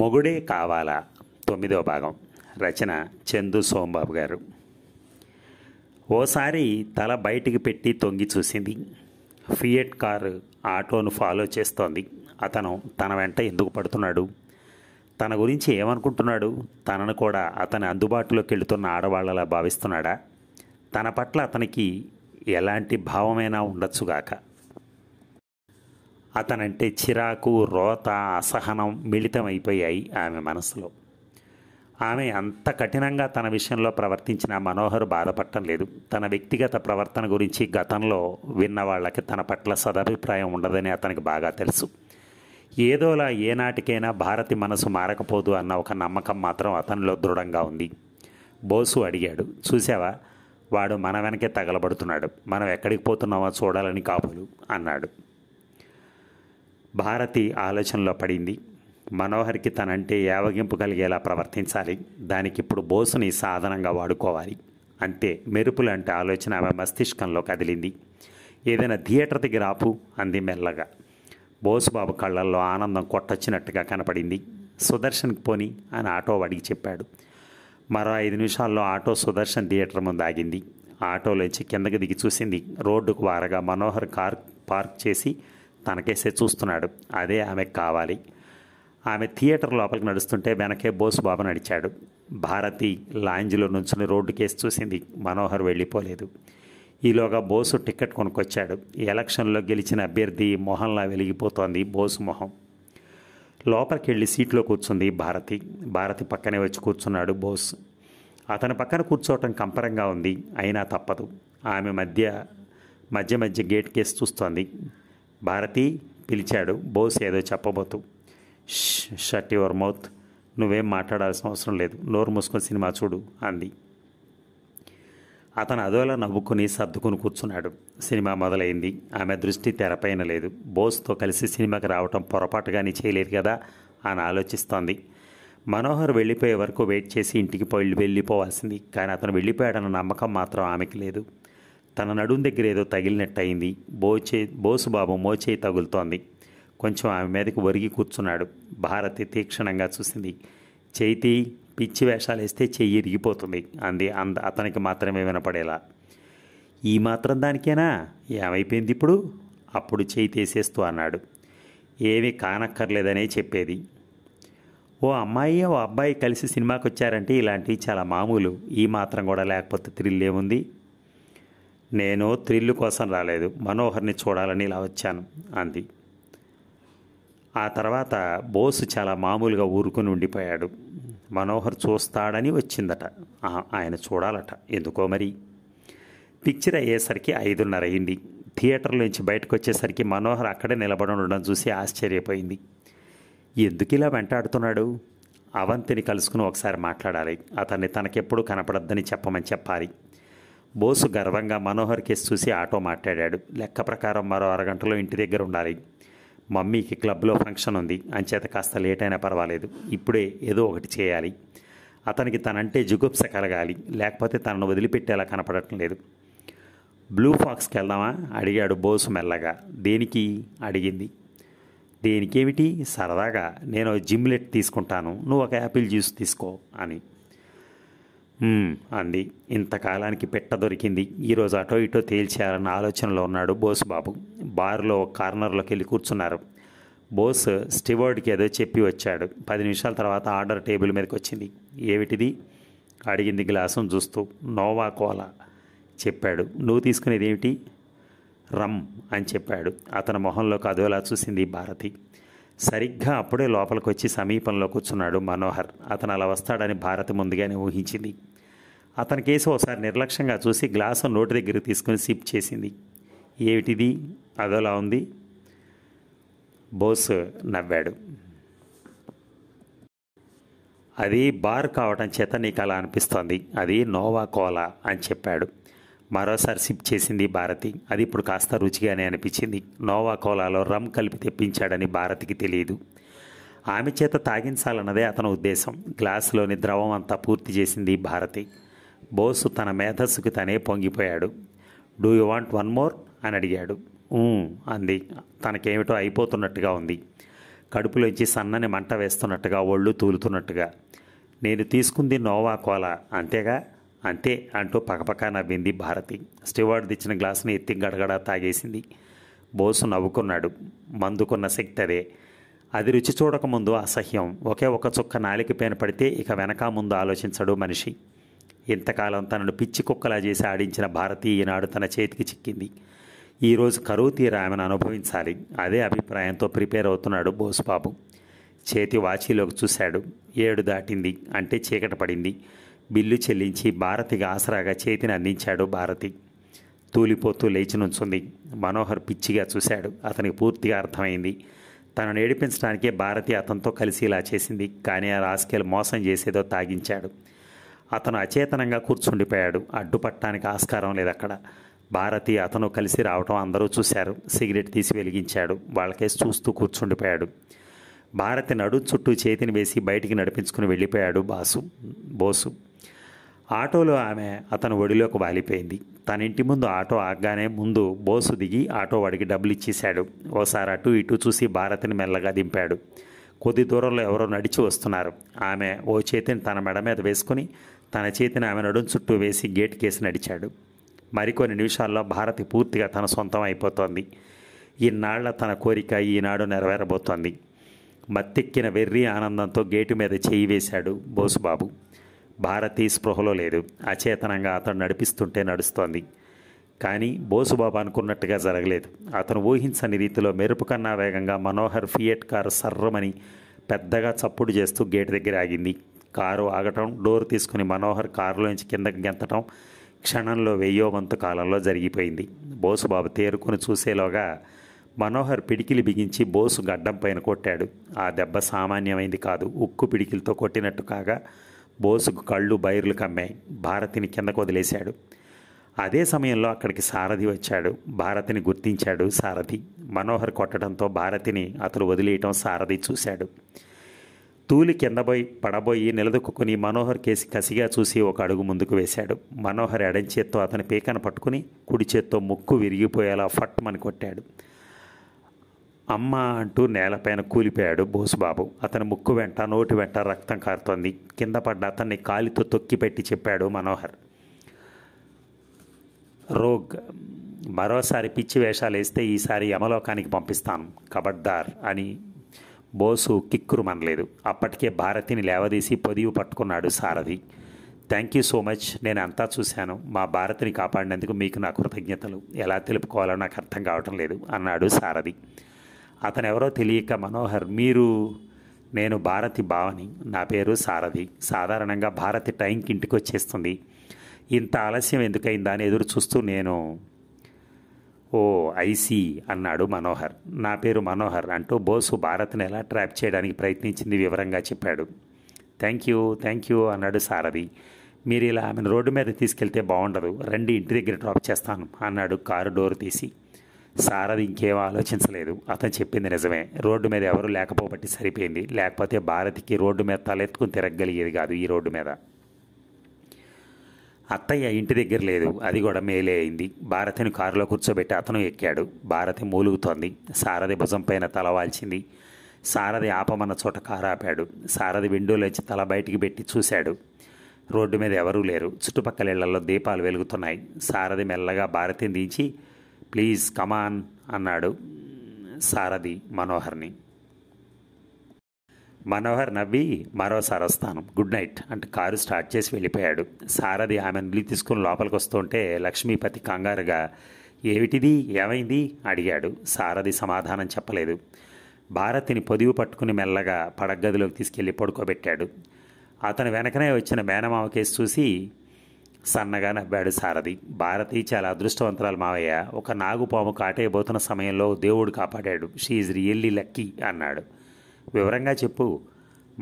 మొగుడే కావాలా తొమ్మిదవ భాగం రచన చందు సోంబాబు గారు ఓసారి తల బయటికి పెట్టి తొంగి చూసింది ఫియట్ కారు ఆటోను ఫాలో చేస్తోంది అతను తన వెంట ఎందుకు పడుతున్నాడు తన గురించి ఏమనుకుంటున్నాడు తనను కూడా అతని అందుబాటులోకి వెళుతున్న ఆడవాళ్ళలా భావిస్తున్నాడా తన పట్ల అతనికి ఎలాంటి భావమైనా ఉండొచ్చుగాక అతనంటే చిరాకు రోత అసహనం మిళితమైపోయాయి ఆమె మనసులో ఆమె అంత కఠినంగా తన విషయంలో ప్రవర్తించిన మనోహర్ బాధపడటం లేదు తన వ్యక్తిగత ప్రవర్తన గురించి గతంలో విన్న వాళ్ళకి తన పట్ల సదభిప్రాయం ఉండదని అతనికి బాగా తెలుసు ఏదోలా ఏనాటికైనా భారతి మనసు మారకపోదు అన్న ఒక నమ్మకం మాత్రం అతనిలో దృఢంగా ఉంది బోసు అడిగాడు చూసావా వాడు మన వెనకే తగలబడుతున్నాడు మనం ఎక్కడికి పోతున్నామో చూడాలని కాపులు అన్నాడు భారతి ఆలోచనలో పడింది మనోహర్కి తనంటే యావగింపు కలిగేలా ప్రవర్తించాలి దానికి ఇప్పుడు బోసుని సాధనంగా వాడుకోవాలి అంతే లాంటి ఆలోచన ఆమె మస్తిష్కంలో కదిలింది ఏదైనా థియేటర్ దగ్గర ఆపు అంది మెల్లగా బోసుబాబు కళ్ళల్లో ఆనందం కొట్టొచ్చినట్టుగా కనపడింది సుదర్శన్కి పోని అని ఆటో వాడికి చెప్పాడు మరో ఐదు నిమిషాల్లో ఆటో సుదర్శన్ థియేటర్ ముందు ఆగింది ఆటోలోంచి కిందకి దిగి చూసింది రోడ్డుకు వారగా మనోహర్ కార్ పార్క్ చేసి తనకేసే చూస్తున్నాడు అదే ఆమెకు కావాలి ఆమె థియేటర్ లోపలికి నడుస్తుంటే వెనకే బాబు నడిచాడు భారతి లాంజ్లో నుంచుని రోడ్డు కేసు చూసింది మనోహర్ వెళ్ళిపోలేదు ఈలోగా బోసు టికెట్ కొనుక్కొచ్చాడు ఎలక్షన్లో గెలిచిన అభ్యర్థి మొహంలా వెలిగిపోతోంది బోసు మొహం లోపలికి వెళ్ళి సీట్లో కూర్చుంది భారతి భారతి పక్కనే వచ్చి కూర్చున్నాడు బోస్ అతని పక్కన కూర్చోవటం కంపరంగా ఉంది అయినా తప్పదు ఆమె మధ్య మధ్య మధ్య గేట్ కేసి చూస్తోంది భారతి పిలిచాడు బోస్ ఏదో చెప్పబోతూ షట్ యువర్ మౌత్ నువ్వేం మాట్లాడాల్సిన అవసరం లేదు నోరు మూసుకొని సినిమా చూడు అంది అతను అదోలా నవ్వుకుని సర్దుకుని కూర్చున్నాడు సినిమా మొదలైంది ఆమె దృష్టి తెరపైన లేదు బోస్తో కలిసి సినిమాకి రావటం కానీ చేయలేదు కదా అని ఆలోచిస్తోంది మనోహర్ వెళ్ళిపోయే వరకు వెయిట్ చేసి ఇంటికి వెళ్ళిపోవాల్సింది కానీ అతను వెళ్ళిపోయాడన్న నమ్మకం మాత్రం ఆమెకి లేదు తన నడుం దగ్గర ఏదో అయింది బోచే బోసుబాబు మోచేయి తగులుతోంది కొంచెం ఆమె మీదకి ఒరిగి కూర్చున్నాడు భారతి తీక్షణంగా చూసింది చేతి పిచ్చి వేషాలు వేస్తే చెయ్యి ఇరిగిపోతుంది అంది అంద అతనికి మాత్రమే వినపడేలా ఈ మాత్రం దానికేనా ఏమైపోయింది ఇప్పుడు అప్పుడు చేయి తీసేస్తూ అన్నాడు ఏమీ కానక్కర్లేదనే చెప్పేది ఓ అమ్మాయి ఓ అబ్బాయి కలిసి సినిమాకి వచ్చారంటే ఇలాంటివి చాలా మామూలు ఈ మాత్రం కూడా లేకపోతే థ్రిల్ ఏముంది నేను థ్రిల్ కోసం రాలేదు మనోహర్ని చూడాలని ఇలా వచ్చాను అంది ఆ తర్వాత బోసు చాలా మామూలుగా ఊరుకుని ఉండిపోయాడు మనోహర్ చూస్తాడని వచ్చిందట ఆయన చూడాలట ఎందుకో మరి పిక్చర్ అయ్యేసరికి ఐదున్నర అయింది థియేటర్ నుంచి బయటకు వచ్చేసరికి మనోహర్ అక్కడే నిలబడి ఉండడం చూసి ఆశ్చర్యపోయింది ఎందుకు ఇలా వెంటాడుతున్నాడు అవంతిని కలుసుకుని ఒకసారి మాట్లాడాలి అతన్ని తనకెప్పుడు కనపడద్దని చెప్పమని చెప్పాలి బోసు గర్వంగా మనోహర్ కేసు చూసి ఆటో మాట్లాడాడు లెక్క ప్రకారం మరో అరగంటలో ఇంటి దగ్గర ఉండాలి మమ్మీకి క్లబ్లో ఫంక్షన్ ఉంది అంచేత కాస్త లేట్ అయినా పర్వాలేదు ఇప్పుడే ఏదో ఒకటి చేయాలి అతనికి తనంటే జుగుప్స కలగాలి లేకపోతే తనను వదిలిపెట్టేలా కనపడటం లేదు బ్లూ ఫాక్స్కి వెళ్దామా అడిగాడు బోసు మెల్లగా దేనికి అడిగింది దేనికేమిటి సరదాగా నేను జిమ్లెట్ తీసుకుంటాను నువ్వు ఒక యాపిల్ జ్యూస్ తీసుకో అని అంది ఇంతకాలానికి పెట్ట దొరికింది ఈరోజు అటో ఇటో తేల్చేయాలన్న ఆలోచనలో ఉన్నాడు బోస్ బాబు బార్లో కార్నర్లోకి వెళ్ళి కూర్చున్నారు బోస్ స్టివర్డ్కి ఏదో చెప్పి వచ్చాడు పది నిమిషాల తర్వాత ఆర్డర్ టేబుల్ మీదకి వచ్చింది ఏమిటిది అడిగింది గ్లాసును చూస్తూ నోవా కోలా చెప్పాడు నువ్వు తీసుకునేది ఏమిటి రమ్ అని చెప్పాడు అతని మొహంలో కదోలా చూసింది భారతి సరిగ్గా అప్పుడే లోపలికి వచ్చి సమీపంలో కూర్చున్నాడు మనోహర్ అతను అలా వస్తాడని భారతి ముందుగానే ఊహించింది అతని కేసు ఒకసారి నిర్లక్ష్యంగా చూసి గ్లాసు నోటి దగ్గర తీసుకుని సిప్ చేసింది ఏమిటిది అదోలా ఉంది బోస్ నవ్వాడు అది బార్ కావటం చేత నీకు అలా అనిపిస్తోంది అది నోవా కోలా అని చెప్పాడు మరోసారి సిప్ చేసింది భారతి అది ఇప్పుడు కాస్త రుచిగానే అనిపించింది నోవా కోలాలో రమ్ కలిపి తెప్పించాడని భారతికి తెలియదు ఆమె చేత తాగించాలన్నదే అతని ఉద్దేశం గ్లాసులోని ద్రవం అంతా పూర్తి చేసింది భారతి బోసు తన మేధస్సుకి తనే పొంగిపోయాడు do you want one more అని అడిగాడు అంది తనకేమిటో అయిపోతున్నట్టుగా ఉంది కడుపులోంచి సన్నని మంట వేస్తున్నట్టుగా ఒళ్ళు తూలుతున్నట్టుగా నేను తీసుకుంది నోవా కోలా అంతేగా అంతే అంటూ పకపక నవ్వింది భారతి స్టివార్డ్ తెచ్చిన గ్లాసుని ఎత్తి గడగడా తాగేసింది బోసు నవ్వుకున్నాడు మందుకున్న శక్తి అదే అది రుచి చూడకముందు అసహ్యం ఒకే ఒక చుక్క నాలిక పైన పడితే ఇక వెనక ముందు ఆలోచించడు మనిషి ఇంతకాలం తనను పిచ్చి కుక్కలా చేసి ఆడించిన భారతీయ ఈనాడు తన చేతికి చిక్కింది ఈరోజు కరువు తీరా ఆమెను అనుభవించాలి అదే అభిప్రాయంతో ప్రిపేర్ అవుతున్నాడు బోసుబాబు చేతి వాచీలోకి చూశాడు ఏడు దాటింది అంటే చీకట పడింది బిల్లు చెల్లించి భారతికి ఆసరాగా చేతిని అందించాడు భారతి తూలిపోతూ లేచి నుంచుంది మనోహర్ పిచ్చిగా చూశాడు అతనికి పూర్తిగా అర్థమైంది తనను ఏడిపించడానికే భారతి అతనితో కలిసి ఇలా చేసింది కానీ ఆ రాస్కేల్ మోసం చేసేదో తాగించాడు అతను అచేతనంగా కూర్చుండిపోయాడు అడ్డుపట్టడానికి ఆస్కారం లేదు అక్కడ భారతి అతను కలిసి రావటం అందరూ చూశారు సిగరెట్ తీసి వెలిగించాడు వాళ్ళకేసి చూస్తూ కూర్చుండిపోయాడు భారతి నడు చుట్టూ చేతిని వేసి బయటికి నడిపించుకుని వెళ్ళిపోయాడు బాసు బోసు ఆటోలో ఆమె అతను ఒడిలోకి వాలిపోయింది తన ఇంటి ముందు ఆటో ఆగగానే ముందు బోసు దిగి ఆటో వాడికి డబ్బులు ఇచ్చేశాడు ఓసారి అటు ఇటు చూసి భారతిని మెల్లగా దింపాడు కొద్ది దూరంలో ఎవరో నడిచి వస్తున్నారు ఆమె ఓ చేతిని తన మెడ మీద వేసుకుని తన చేతిని ఆమె నడుం చుట్టూ వేసి గేట్ కేసి నడిచాడు మరికొన్ని నిమిషాల్లో భారతి పూర్తిగా తన సొంతం అయిపోతోంది ఇన్నాళ్ల తన కోరిక ఈనాడు నెరవేరబోతోంది మత్తెక్కిన వెర్రి ఆనందంతో గేటు మీద చేయి వేశాడు బోసుబాబు భారతి స్పృహలో లేదు అచేతనంగా అతను నడిపిస్తుంటే నడుస్తోంది కానీ బోసుబాబు అనుకున్నట్టుగా జరగలేదు అతను ఊహించని రీతిలో మెరుపు కన్నా వేగంగా మనోహర్ ఫియట్ కారు సర్రమని పెద్దగా చప్పుడు చేస్తూ గేటు దగ్గర ఆగింది కారు ఆగటం డోర్ తీసుకుని మనోహర్ కారులోంచి కిందకి గెంతటం క్షణంలో వెయ్యో వంతు కాలంలో జరిగిపోయింది బోసుబాబు తేరుకుని చూసేలోగా మనోహర్ పిడికిలి బిగించి బోసు గడ్డం పైన కొట్టాడు ఆ దెబ్బ సామాన్యమైంది కాదు ఉక్కు పిడికిలతో కొట్టినట్టు కాగా బోసుకు కళ్ళు బైర్లు కమ్మాయి భారతిని కిందకు వదిలేశాడు అదే సమయంలో అక్కడికి సారథి వచ్చాడు భారతిని గుర్తించాడు సారథి మనోహర్ కొట్టడంతో భారతిని అతను వదిలేయటం సారథి చూశాడు తూలి కిందపోయి పడబోయి నిలదొక్కుని మనోహర్ కేసి కసిగా చూసి ఒక అడుగు ముందుకు వేశాడు మనోహర్ ఎడం చేత్తో అతని పీకను పట్టుకుని కుడి చేత్తో ముక్కు విరిగిపోయేలా మని కొట్టాడు అమ్మ అంటూ నేలపైన కూలిపోయాడు బోసుబాబు అతని ముక్కు వెంట నోటి వెంట రక్తం కారుతోంది కింద పడ్డ అతన్ని కాలితో తొక్కిపెట్టి చెప్పాడు మనోహర్ రోగ్ మరోసారి పిచ్చి వేషాలు వేస్తే ఈసారి యమలోకానికి పంపిస్తాను కబడ్దార్ అని బోసు కిక్కురు మనలేదు అప్పటికే భారతిని లేవదీసి పొదివి పట్టుకున్నాడు Sarathi thank you so much నేను అంతా చూశాను మా భారతిని కాపాడినందుకు మీకు నా కృతజ్ఞతలు ఎలా తెలుపుకోవాలో నాకు అర్థం కావటం లేదు అన్నాడు సారథి అతను ఎవరో తెలియక మనోహర్ మీరు నేను భారతి భావని నా పేరు సారథి సాధారణంగా భారతి టైంకి ఇంటికి వచ్చేస్తుంది ఇంత ఆలస్యం ఎందుకైందా అని ఎదురు చూస్తూ నేను ఓ ఐసీ అన్నాడు మనోహర్ నా పేరు మనోహర్ అంటూ బోసు భారత్ని ఎలా ట్రాప్ చేయడానికి ప్రయత్నించింది వివరంగా చెప్పాడు థ్యాంక్ యూ థ్యాంక్ యూ అన్నాడు సారథి మీరు ఇలా ఆమెను రోడ్డు మీద తీసుకెళ్తే బాగుండదు రండి ఇంటి దగ్గర డ్రాప్ చేస్తాను అన్నాడు కారు డోర్ తీసి సారథి ఇంకేం ఆలోచించలేదు అతను చెప్పింది నిజమే రోడ్డు మీద ఎవరు లేకపోబట్టి సరిపోయింది లేకపోతే భారతికి రోడ్డు మీద తలెత్తుకుని తిరగగలిగేది కాదు ఈ రోడ్డు మీద అత్తయ్య ఇంటి దగ్గర లేదు అది కూడా మేలే అయింది భారతిని కారులో కూర్చోబెట్టి అతను ఎక్కాడు భారతి మూలుగుతోంది సారథి భుజం పైన తలవాల్చింది సారథి ఆపమన్న చోట కారు ఆపాడు సారథి విండోలోంచి తల బయటికి పెట్టి చూశాడు రోడ్డు మీద ఎవరూ లేరు చుట్టుపక్కల ఇళ్లలో దీపాలు వెలుగుతున్నాయి సారథి మెల్లగా భారతిని దించి ప్లీజ్ కమాన్ అన్నాడు సారథి మనోహర్ని మనోహర్ నవ్వి మరోసారి వస్తాను గుడ్ నైట్ అంటే కారు స్టార్ట్ చేసి వెళ్ళిపోయాడు సారథి ఆమెను నిలి తీసుకుని లోపలికి వస్తుంటే లక్ష్మీపతి కంగారుగా ఏమిటిది ఏమైంది అడిగాడు సారథి సమాధానం చెప్పలేదు భారతిని పొదివి పట్టుకుని మెల్లగా పడగదిలోకి తీసుకెళ్లి పడుకోబెట్టాడు అతను వెనకనే వచ్చిన మేనమావ కేసు చూసి సన్నగా నవ్వాడు సారథి భారతి చాలా అదృష్టవంతరాలు మావయ్య ఒక నాగుపాము కాటేయబోతున్న సమయంలో దేవుడు కాపాడాడు షీఈ్ రియల్లీ లక్కీ అన్నాడు వివరంగా చెప్పు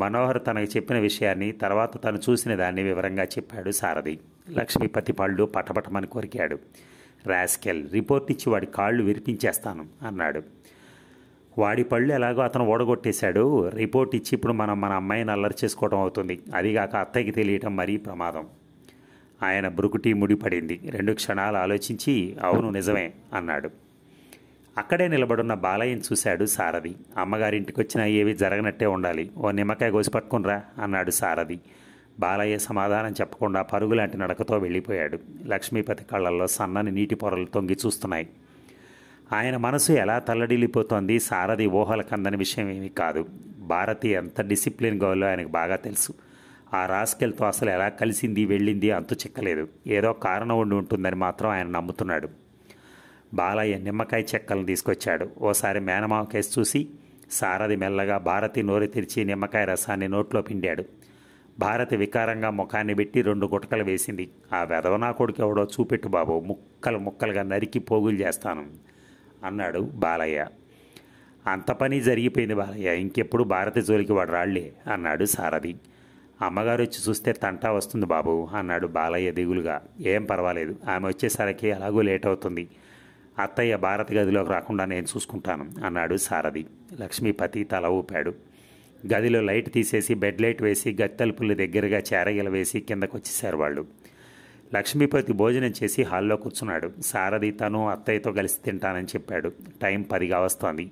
మనోహర్ తనకు చెప్పిన విషయాన్ని తర్వాత తను చూసిన దాన్ని వివరంగా చెప్పాడు సారథి లక్ష్మీపతి పళ్ళు పటపటమని కొరికాడు రాస్కెల్ రిపోర్ట్ ఇచ్చి వాడి కాళ్ళు విరిపించేస్తాను అన్నాడు వాడి పళ్ళు ఎలాగో అతను ఓడగొట్టేశాడు రిపోర్ట్ ఇచ్చి ఇప్పుడు మనం మన అమ్మాయిని అల్లరి చేసుకోవడం అవుతుంది అదిగాక అత్తయ్యకి తెలియటం మరీ ప్రమాదం ఆయన బ్రుకుటి ముడిపడింది రెండు క్షణాలు ఆలోచించి అవును నిజమే అన్నాడు అక్కడే నిలబడున్న బాలయ్యని చూశాడు సారథి అమ్మగారింటికి వచ్చినా ఏవి జరగనట్టే ఉండాలి ఓ నిమ్మకాయ కోసి పట్టుకునిరా అన్నాడు సారథి బాలయ్య సమాధానం చెప్పకుండా పరుగులాంటి నడకతో వెళ్ళిపోయాడు లక్ష్మీపతి కళ్ళల్లో సన్నని నీటి పొరలు తొంగి చూస్తున్నాయి ఆయన మనసు ఎలా తల్లడిల్లిపోతోంది సారథి ఊహల కందని విషయం ఏమీ కాదు భారతి ఎంత డిసిప్లిన్ గోలో ఆయనకు బాగా తెలుసు ఆ రాస్కెల్తో అసలు ఎలా కలిసింది వెళ్ళింది అంతు చిక్కలేదు ఏదో కారణం ఉండి ఉంటుందని మాత్రం ఆయన నమ్ముతున్నాడు బాలయ్య నిమ్మకాయ చెక్కలను తీసుకొచ్చాడు ఓసారి మేనమావ కేసు చూసి సారథి మెల్లగా భారతి నోరు తెరిచి నిమ్మకాయ రసాన్ని నోట్లో పిండాడు భారతి వికారంగా ముఖాన్ని పెట్టి రెండు గుటకలు వేసింది ఆ నా కొడుకు ఎవడో చూపెట్టు బాబు ముక్కలు ముక్కలుగా నరికి పోగులు చేస్తాను అన్నాడు బాలయ్య అంత పని జరిగిపోయింది బాలయ్య ఇంకెప్పుడు భారతి జోలికి వాడు రాళ్లే అన్నాడు సారథి అమ్మగారు వచ్చి చూస్తే తంటా వస్తుంది బాబు అన్నాడు బాలయ్య దిగులుగా ఏం పర్వాలేదు ఆమె వచ్చేసరికి అలాగూ లేట్ అవుతుంది అత్తయ్య భారతి గదిలోకి రాకుండా నేను చూసుకుంటాను అన్నాడు సారథి లక్ష్మీపతి తల ఊపాడు గదిలో లైట్ తీసేసి బెడ్ లైట్ వేసి గత్తలుపులు దగ్గరగా చేరగిల వేసి వచ్చేసారు వాళ్ళు లక్ష్మీపతి భోజనం చేసి హాల్లో కూర్చున్నాడు సారథి తను అత్తయ్యతో కలిసి తింటానని చెప్పాడు టైం పదిగా వస్తోంది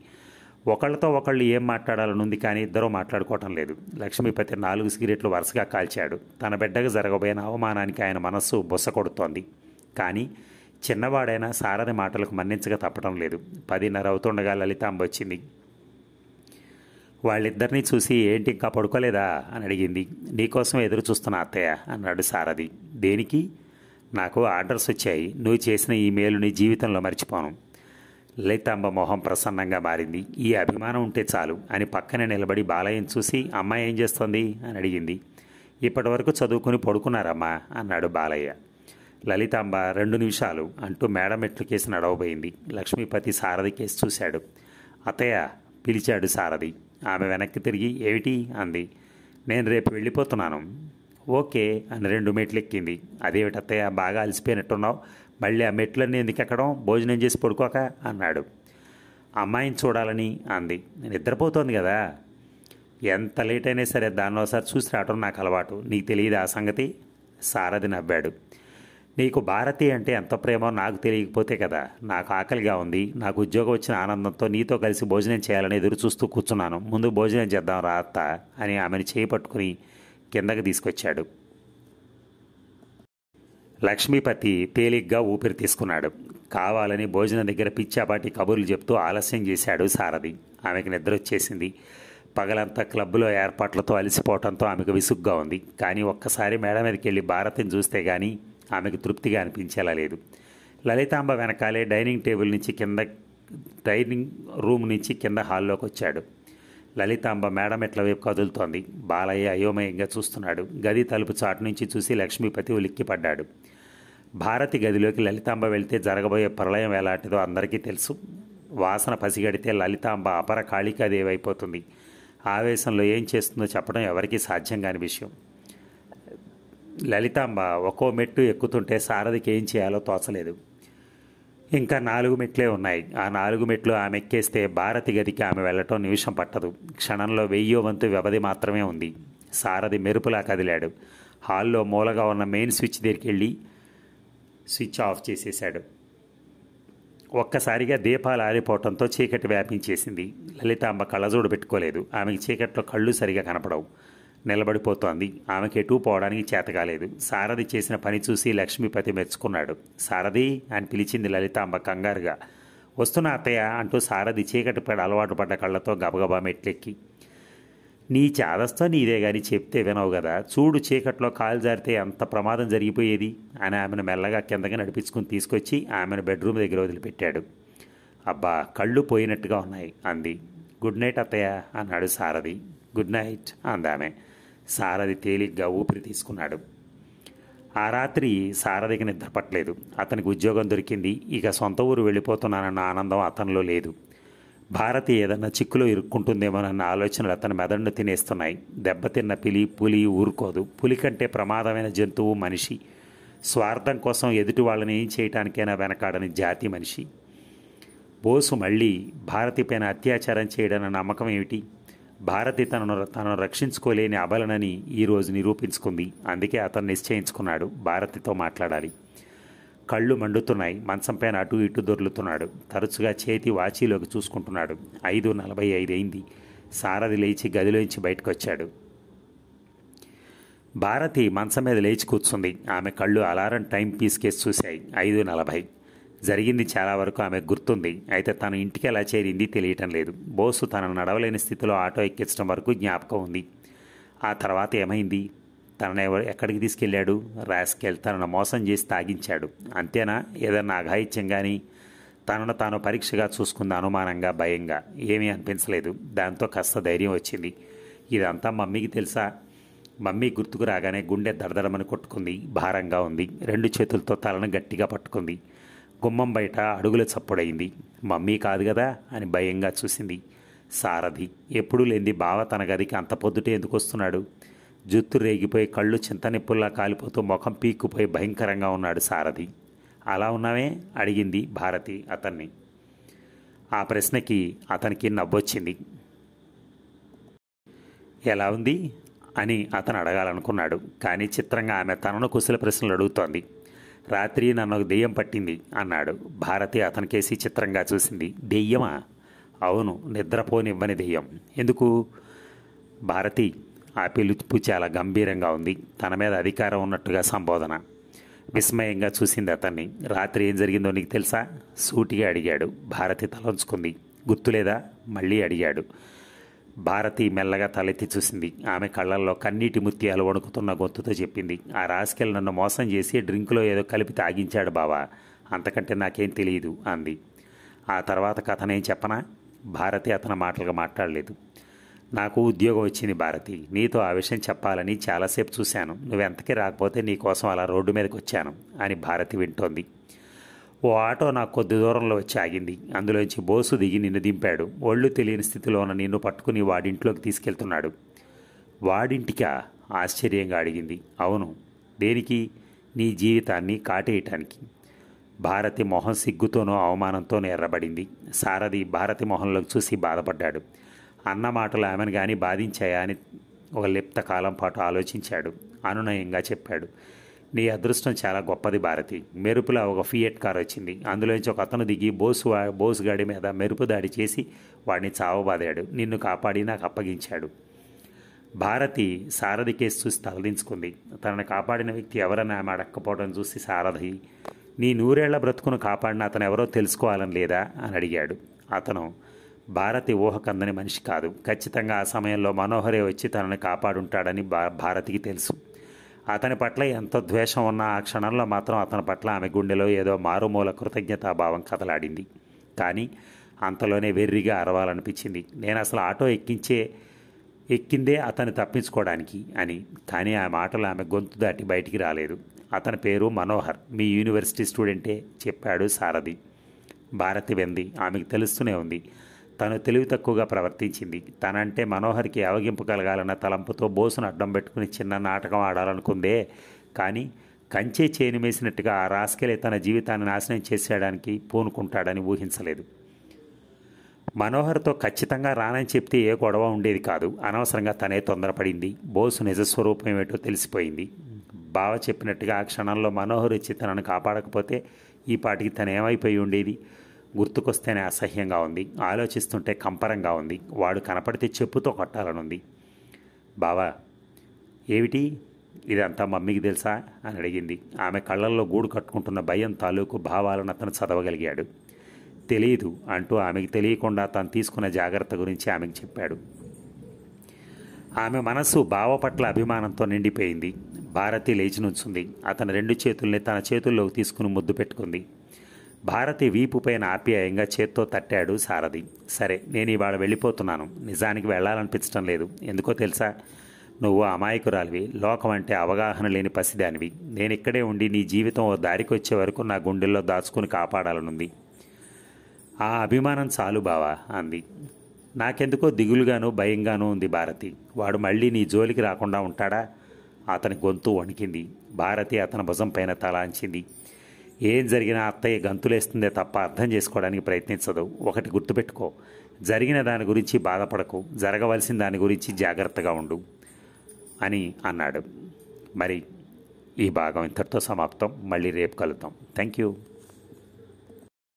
ఒకళ్ళతో ఒకళ్ళు ఏం మాట్లాడాలనుంది కానీ ఇద్దరూ మాట్లాడుకోవటం లేదు లక్ష్మీపతి నాలుగు సిగరెట్లు వరుసగా కాల్చాడు తన బిడ్డకు జరగబోయిన అవమానానికి ఆయన మనస్సు బుస కొడుతోంది కానీ చిన్నవాడైనా సారథి మాటలకు మన్నించక తప్పడం లేదు పదిన్నర అవుతుండగా లలితాంబ వచ్చింది వాళ్ళిద్దరినీ చూసి ఏంటి ఇంకా పడుకోలేదా అని అడిగింది నీకోసం ఎదురు చూస్తున్న అత్తయ్య అన్నాడు సారథి దేనికి నాకు ఆర్డర్స్ వచ్చాయి నువ్వు చేసిన ఈ మేలు నీ జీవితంలో మర్చిపోను లలితాంబ మొహం ప్రసన్నంగా మారింది ఈ అభిమానం ఉంటే చాలు అని పక్కనే నిలబడి బాలయ్యని చూసి అమ్మాయి ఏం చేస్తోంది అని అడిగింది ఇప్పటి వరకు చదువుకుని పడుకున్నారమ్మా అన్నాడు బాలయ్య లలితాంబ రెండు నిమిషాలు అంటూ మేడం మెట్లు కేసు నడవబోయింది లక్ష్మీపతి సారథి కేసు చూశాడు అతయ్య పిలిచాడు సారథి ఆమె వెనక్కి తిరిగి ఏమిటి అంది నేను రేపు వెళ్ళిపోతున్నాను ఓకే అని రెండు మెట్లు ఎక్కింది అదేమిటి అత్తయ్య బాగా అలసిపోయినట్టున్నావు మళ్ళీ ఆ మెట్లన్నీ ఎందుకు ఎక్కడం భోజనం చేసి పడుకోక అన్నాడు అమ్మాయిని చూడాలని అంది నిద్రపోతోంది కదా ఎంత లేట్ అయినా సరే దానిలో ఒకసారి చూసి రావటం నాకు అలవాటు నీకు తెలియదు ఆ సంగతి సారథి నవ్వాడు నీకు భారతి అంటే ఎంత ప్రేమో నాకు తెలియకపోతే కదా నాకు ఆకలిగా ఉంది నాకు ఉద్యోగం వచ్చిన ఆనందంతో నీతో కలిసి భోజనం చేయాలని ఎదురు చూస్తూ కూర్చున్నాను ముందు భోజనం చేద్దాం రాత అని ఆమెను చేపట్టుకుని కిందకి తీసుకొచ్చాడు లక్ష్మీపతి తేలిగ్గా ఊపిరి తీసుకున్నాడు కావాలని భోజనం దగ్గర పిచ్చాపాటి కబుర్లు చెప్తూ ఆలస్యం చేశాడు సారథి ఆమెకు నిద్ర వచ్చేసింది పగలంతా క్లబ్లో ఏర్పాట్లతో అలసిపోవడంతో ఆమెకు విసుగ్గా ఉంది కానీ ఒక్కసారి మేడ మీదకి వెళ్ళి భారతిని చూస్తే కానీ ఆమెకు తృప్తిగా అనిపించేలా లేదు లలితాంబ వెనకాలే డైనింగ్ టేబుల్ నుంచి కింద డైనింగ్ రూమ్ నుంచి కింద హాల్లోకి వచ్చాడు లలితాంబ మేడం ఎట్లా వైపు కదులుతోంది బాలయ్య అయోమయంగా చూస్తున్నాడు గది తలుపు చాటు నుంచి చూసి లక్ష్మీపతి ఉలిక్కిపడ్డాడు భారతి గదిలోకి లలితాంబ వెళితే జరగబోయే ప్రళయం ఎలాంటిదో అందరికీ తెలుసు వాసన పసిగడితే లలితాంబ అపర కాళికాదేవి అయిపోతుంది ఆవేశంలో ఏం చేస్తుందో చెప్పడం ఎవరికీ సాధ్యం కాని విషయం లలితాంబ ఒక్కో మెట్టు ఎక్కుతుంటే సారథికి ఏం చేయాలో తోచలేదు ఇంకా నాలుగు మెట్లే ఉన్నాయి ఆ నాలుగు మెట్లు ఆమె ఎక్కేస్తే భారతి గదికి ఆమె వెళ్ళటం నిమిషం పట్టదు క్షణంలో వెయ్యో వంతు వ్యవధి మాత్రమే ఉంది సారథి మెరుపులా కదిలాడు హాల్లో మూలగా ఉన్న మెయిన్ స్విచ్ దగ్గరికి వెళ్ళి స్విచ్ ఆఫ్ చేసేశాడు ఒక్కసారిగా దీపాలు ఆరిపోవటంతో చీకటి వ్యాపించేసింది లలితాంబ కళ్ళజోడు పెట్టుకోలేదు ఆమెకి చీకట్లో కళ్ళు సరిగా కనపడవు నిలబడిపోతోంది ఆమెకి ఎటు పోవడానికి చేత కాలేదు సారథి చేసిన పని చూసి లక్ష్మీపతి మెచ్చుకున్నాడు సారథి అని పిలిచింది లలితాంబ కంగారుగా వస్తున్న అత్తయ్య అంటూ సారథి చీకటి పడి అలవాటు పడ్డ కళ్ళతో గబగబా మెట్లెక్కి నీ చేదస్తో నీదే గాని చెప్తే వినవు కదా చూడు చీకట్లో కాలు జారితే ఎంత ప్రమాదం జరిగిపోయేది అని ఆమెను మెల్లగా కిందగా నడిపించుకుని తీసుకొచ్చి ఆమెను బెడ్రూమ్ దగ్గర వదిలిపెట్టాడు అబ్బా కళ్ళు పోయినట్టుగా ఉన్నాయి అంది గుడ్ నైట్ అత్తయ్య అన్నాడు సారథి గుడ్ నైట్ అందామె సారథి తేలిగ్గా ఊపిరి తీసుకున్నాడు ఆ రాత్రి సారథికి నిద్రపట్టలేదు అతనికి ఉద్యోగం దొరికింది ఇక సొంత ఊరు వెళ్ళిపోతున్నానన్న ఆనందం అతనిలో లేదు భారతి ఏదన్నా చిక్కులో ఇరుక్కుంటుందేమోనన్న ఆలోచనలు అతని మెదడును తినేస్తున్నాయి దెబ్బతిన్న పిలి పులి ఊరుకోదు పులి కంటే ప్రమాదమైన జంతువు మనిషి స్వార్థం కోసం ఎదుటి వాళ్ళని ఏం చేయటానికైనా వెనకాడని జాతి మనిషి బోసు మళ్ళీ భారతిపైన అత్యాచారం చేయడన్న నమ్మకం ఏమిటి భారతి తనను తనను రక్షించుకోలేని అబలనని ఈరోజు నిరూపించుకుంది అందుకే అతను నిశ్చయించుకున్నాడు భారతితో మాట్లాడాలి కళ్ళు మండుతున్నాయి మంచంపైన అటు ఇటు దొర్లుతున్నాడు తరచుగా చేతి వాచీలోకి చూసుకుంటున్నాడు ఐదు నలభై ఐదు అయింది సారథి లేచి గదిలోంచి బయటకు వచ్చాడు భారతి మంచం మీద లేచి కూర్చుంది ఆమె కళ్ళు అలారం టైం పీస్కేసి చూశాయి ఐదు నలభై జరిగింది చాలా వరకు ఆమె గుర్తుంది అయితే తను ఇంటికి ఎలా చేరింది తెలియటం లేదు బోసు తనను నడవలేని స్థితిలో ఆటో ఎక్కించడం వరకు జ్ఞాపకం ఉంది ఆ తర్వాత ఏమైంది తనను ఎక్కడికి తీసుకెళ్ళాడు రాసుకెళ్ళి తనను మోసం చేసి తాగించాడు అంతేనా ఏదన్నా అఘాయిత్యం కానీ తనను తాను పరీక్షగా చూసుకుంది అనుమానంగా భయంగా ఏమీ అనిపించలేదు దాంతో కాస్త ధైర్యం వచ్చింది ఇదంతా మమ్మీకి తెలుసా మమ్మీ గుర్తుకు రాగానే గుండె దడదడమని కొట్టుకుంది భారంగా ఉంది రెండు చేతులతో తలను గట్టిగా పట్టుకుంది గుమ్మం బయట అడుగుల చప్పుడైంది మమ్మీ కాదు కదా అని భయంగా చూసింది సారథి ఎప్పుడూ లేని బావ తన గదికి అంత పొద్దుటే ఎందుకు వస్తున్నాడు జుత్తు రేగిపోయి కళ్ళు చింతనిప్పుల్లా కాలిపోతూ ముఖం పీక్కుపోయి భయంకరంగా ఉన్నాడు సారథి అలా ఉన్నావే అడిగింది భారతి అతన్ని ఆ ప్రశ్నకి అతనికి నవ్వొచ్చింది ఎలా ఉంది అని అతను అడగాలనుకున్నాడు కానీ చిత్రంగా ఆమె తనను కుశల ప్రశ్నలు అడుగుతోంది రాత్రి నన్ను ఒక దెయ్యం పట్టింది అన్నాడు భారతి అతనికేసి చిత్రంగా చూసింది దెయ్యమా అవును నిద్రపోనివ్వని దెయ్యం ఎందుకు భారతి ఆ పిలుపు చాలా గంభీరంగా ఉంది తన మీద అధికారం ఉన్నట్టుగా సంబోధన విస్మయంగా చూసింది అతన్ని రాత్రి ఏం జరిగిందో నీకు తెలుసా సూటిగా అడిగాడు భారతి తలంచుకుంది గుర్తులేదా మళ్ళీ అడిగాడు భారతి మెల్లగా తలెత్తి చూసింది ఆమె కళ్ళల్లో కన్నీటి ముత్యాలు వణుకుతున్న గొంతుతో చెప్పింది ఆ రాసుకెళ్ళి నన్ను మోసం చేసి డ్రింకులో ఏదో కలిపి తాగించాడు బావా అంతకంటే నాకేం తెలియదు అంది ఆ తర్వాత కథనేం చెప్పనా భారతి అతని మాటలుగా మాట్లాడలేదు నాకు ఉద్యోగం వచ్చింది భారతి నీతో ఆ విషయం చెప్పాలని చాలాసేపు చూశాను నువ్వెంతకీ రాకపోతే నీకోసం అలా రోడ్డు మీదకి వచ్చాను అని భారతి వింటోంది ఓ ఆటో నాకు కొద్ది దూరంలో వచ్చి ఆగింది అందులోంచి బోసు దిగి నిన్ను దింపాడు ఒళ్ళు తెలియని స్థితిలో ఉన్న నిన్ను పట్టుకుని వాడింట్లోకి తీసుకెళ్తున్నాడు వాడింటికా ఆశ్చర్యంగా అడిగింది అవును దేనికి నీ జీవితాన్ని కాటేయటానికి భారతి మొహం సిగ్గుతోనో అవమానంతోనో ఎర్రబడింది సారథి భారతి మొహంలోకి చూసి బాధపడ్డాడు అన్న మాటలు ఆమెను కానీ బాధించాయా అని ఒక లిప్త కాలం పాటు ఆలోచించాడు అనునయంగా చెప్పాడు నీ అదృష్టం చాలా గొప్పది భారతి మెరుపులో ఒక ఫియట్ కార్ వచ్చింది అందులోంచి ఒక అతను దిగి బోస్ బోస్ గాడి మీద మెరుపు దాడి చేసి వాడిని చావబాదాడు నిన్ను కాపాడి నాకు అప్పగించాడు భారతి సారథి కేసు చూసి తలదించుకుంది తనను కాపాడిన వ్యక్తి ఎవరని ఆమె అడక్కపోవడం చూసి సారథి నీ నూరేళ్ల బ్రతుకును కాపాడిన అతను ఎవరో తెలుసుకోవాలని లేదా అని అడిగాడు అతను భారతి ఊహకందని మనిషి కాదు ఖచ్చితంగా ఆ సమయంలో మనోహరే వచ్చి తనను కాపాడుంటాడని భారతికి తెలుసు అతని పట్ల ఎంత ద్వేషం ఉన్న ఆ క్షణంలో మాత్రం అతని పట్ల ఆమె గుండెలో ఏదో మారుమూల కృతజ్ఞతాభావం కదలాడింది కానీ అంతలోనే వెర్రిగా అరవాలనిపించింది నేను అసలు ఆటో ఎక్కించే ఎక్కిందే అతన్ని తప్పించుకోవడానికి అని కానీ ఆ మాటలు ఆమె గొంతు దాటి బయటికి రాలేదు అతని పేరు మనోహర్ మీ యూనివర్సిటీ స్టూడెంటే చెప్పాడు సారథి భారతి వెంది ఆమెకు తెలుస్తూనే ఉంది తను తెలివి తక్కువగా ప్రవర్తించింది తనంటే మనోహర్కి అవగింపు కలగాలన్న తలంపుతో బోసును అడ్డం పెట్టుకుని చిన్న నాటకం ఆడాలనుకుందే కానీ కంచే మేసినట్టుగా ఆ రాస్కెలే తన జీవితాన్ని నాశనం చేసేయడానికి పూనుకుంటాడని ఊహించలేదు మనోహర్తో ఖచ్చితంగా రానని చెప్తే ఏ గొడవ ఉండేది కాదు అనవసరంగా తనే తొందరపడింది బోసు నిజస్వరూపం ఏమిటో తెలిసిపోయింది బావ చెప్పినట్టుగా ఆ క్షణంలో మనోహర్ ఇచ్చి తనను కాపాడకపోతే ఈ పాటికి తనేమైపోయి ఉండేది గుర్తుకొస్తేనే అసహ్యంగా ఉంది ఆలోచిస్తుంటే కంపరంగా ఉంది వాడు కనపడితే చెప్పుతో కొట్టాలనుంది బావా ఏమిటి ఇదంతా మమ్మీకి తెలుసా అని అడిగింది ఆమె కళ్ళల్లో గూడు కట్టుకుంటున్న భయం తాలూకు భావాలను అతను చదవగలిగాడు తెలియదు అంటూ ఆమెకి తెలియకుండా తను తీసుకున్న జాగ్రత్త గురించి ఆమెకు చెప్పాడు ఆమె మనస్సు బావ పట్ల అభిమానంతో నిండిపోయింది భారతి లేచి నుంచుంది అతని రెండు చేతుల్ని తన చేతుల్లోకి తీసుకుని ముద్దు పెట్టుకుంది భారతి వీపు పైన ఆప్యాయంగా చేత్తో తట్టాడు సారథి సరే నేను ఇవాళ వెళ్ళిపోతున్నాను నిజానికి వెళ్ళాలనిపించడం లేదు ఎందుకో తెలుసా నువ్వు అమాయకురాలివి లోకం అంటే అవగాహన లేని పసిదానివి నేను ఇక్కడే ఉండి నీ జీవితం ఓ దారికి వచ్చే వరకు నా గుండెల్లో దాచుకుని కాపాడాలనుంది ఆ అభిమానం చాలు బావా అంది నాకెందుకో దిగులుగాను భయంగానూ ఉంది భారతి వాడు మళ్ళీ నీ జోలికి రాకుండా ఉంటాడా అతని గొంతు వణికింది భారతి అతని భుజం పైన తలాంచింది ఏం జరిగినా అత్తయ్య గంతులేస్తుందే తప్ప అర్థం చేసుకోవడానికి ప్రయత్నించదు ఒకటి గుర్తుపెట్టుకో జరిగిన దాని గురించి బాధపడకు జరగవలసిన దాని గురించి జాగ్రత్తగా ఉండు అని అన్నాడు మరి ఈ భాగం ఇంతటితో సమాప్తం మళ్ళీ రేపు కలుద్దాం థ్యాంక్ యూ